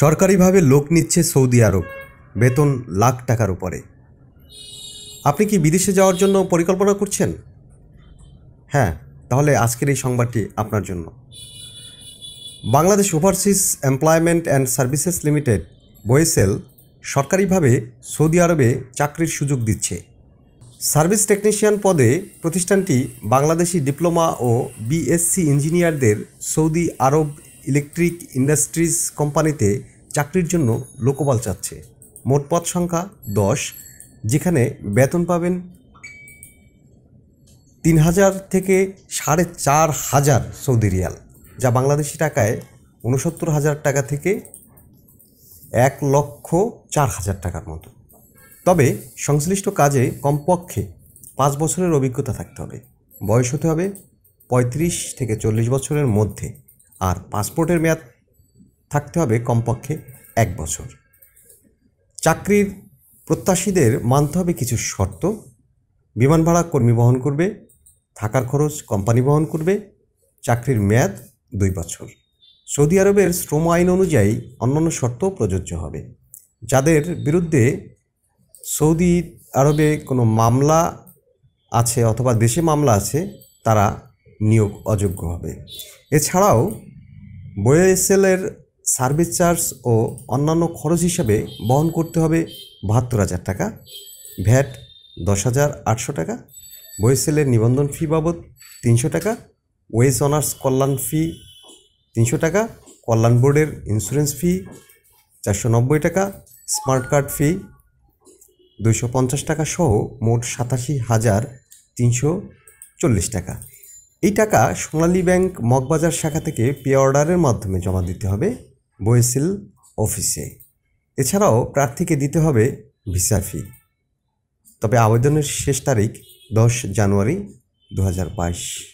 সরকারিভাবে লোক নিচ্ছে সৌদি আরব বেতন লাখ টাকার উপরে আপনি কি বিদেশে যাওয়ার জন্য পরিকল্পনা করছেন হ্যাঁ তাহলে আজকের এই সংবাদটি আপনার জন্য Bangladesh overseas employment and services limited BOESL সরকারিভাবে সৌদি আরবে চাকরির সুযোগ দিচ্ছে সার্ভিস টেকনিশিয়ান পদে প্রতিষ্ঠানটি বাংলাদেশি ডিপ্লোমা ও বিএসসি ইঞ্জিনিয়ারদের সৌদি আরব ইলেকট্রিক ইন্ডাস্ট্রিজ কোম্পানিতে চাকরির জন্য লোকবল চাচ্ছে মোট পদ সংখ্যা দশ যেখানে বেতন পাবেন তিন হাজার থেকে সাড়ে চার হাজার সৌদি রিয়াল যা বাংলাদেশি টাকায় উনসত্তর হাজার টাকা থেকে এক লক্ষ চার হাজার টাকার মতো তবে সংশ্লিষ্ট কাজে কমপক্ষে পাঁচ বছরের অভিজ্ঞতা থাকতে হবে বয়স হতে হবে পঁয়ত্রিশ থেকে চল্লিশ বছরের মধ্যে আর পাসপোর্টের মেয়াদ থাকতে হবে কমপক্ষে এক বছর চাকরির প্রত্যাশীদের মানতে হবে কিছু শর্ত বিমান ভাড়া কর্মী বহন করবে থাকার খরচ কোম্পানি বহন করবে চাকরির মেয়াদ দুই বছর সৌদি আরবের শ্রম আইন অনুযায়ী অন্যান্য শর্ত প্রযোজ্য হবে যাদের বিরুদ্ধে সৌদি আরবে কোনো মামলা আছে অথবা দেশে মামলা আছে তারা নিয়োগ অযোগ্য হবে এছাড়াও বয়েসেলের সার্ভিস চার্জ ও অন্যান্য খরচ হিসাবে বহন করতে হবে বাহাত্তর হাজার টাকা ভ্যাট দশ হাজার আটশো টাকা বয়েসেলের নিবন্ধন ফি বাবদ তিনশো টাকা ওয়েস অনার্স কল্যাণ ফি তিনশো টাকা কল্যাণ বোর্ডের ইন্স্যুরেন্স ফি চারশো নব্বই টাকা স্মার্ট কার্ড ফি দুশো পঞ্চাশ টাকা সহ মোট সাতাশি হাজার তিনশো চল্লিশ টাকা এই টাকা সোনালী ব্যাংক মগবাজার শাখা থেকে পে অর্ডারের মাধ্যমে জমা দিতে হবে বয়েসিল অফিসে এছাড়াও প্রার্থীকে দিতে হবে ভিসা ফি তবে আবেদনের শেষ তারিখ দশ জানুয়ারি দু